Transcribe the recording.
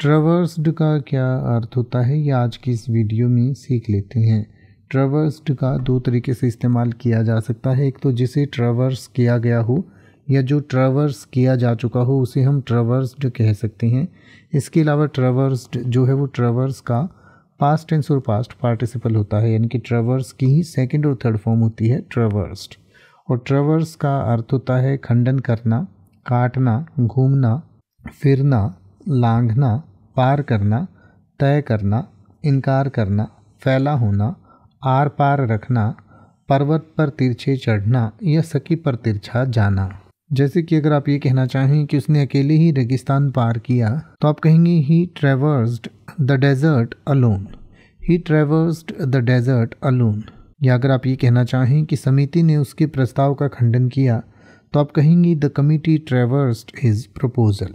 ट्रवर्स्ड का क्या अर्थ होता है ये आज की इस वीडियो में सीख लेते हैं ट्रवर्स्ड का दो तरीके से इस्तेमाल किया जा सकता है एक तो जिसे ट्रवर्स किया गया हो या जो ट्रवर्स किया जा चुका हो उसे हम ट्रवर्स्ड कह सकते हैं इसके अलावा ट्रवर्स्ड जो है वो ट्रवर्स का पास्ट टेंस और पास्ट पार्टिसिपल होता है यानी कि ट्रवर्स की ही सेकेंड और थर्ड फॉर्म होती है ट्रवर्स्ड और ट्रवर्स का अर्थ होता है खंडन करना काटना घूमना फिरना लांघना पार करना तय करना इनकार करना फैला होना आर पार रखना पर्वत पर तिरछे चढ़ना या सकी पर तिरछा जाना जैसे कि अगर आप ये कहना चाहें कि उसने अकेले ही रेगिस्तान पार किया तो आप कहेंगे he traversed the desert alone he traversed the desert alone या अगर आप ये कहना चाहें कि समिति ने उसके प्रस्ताव का खंडन किया तो आप कहेंगी the committee traversed his proposal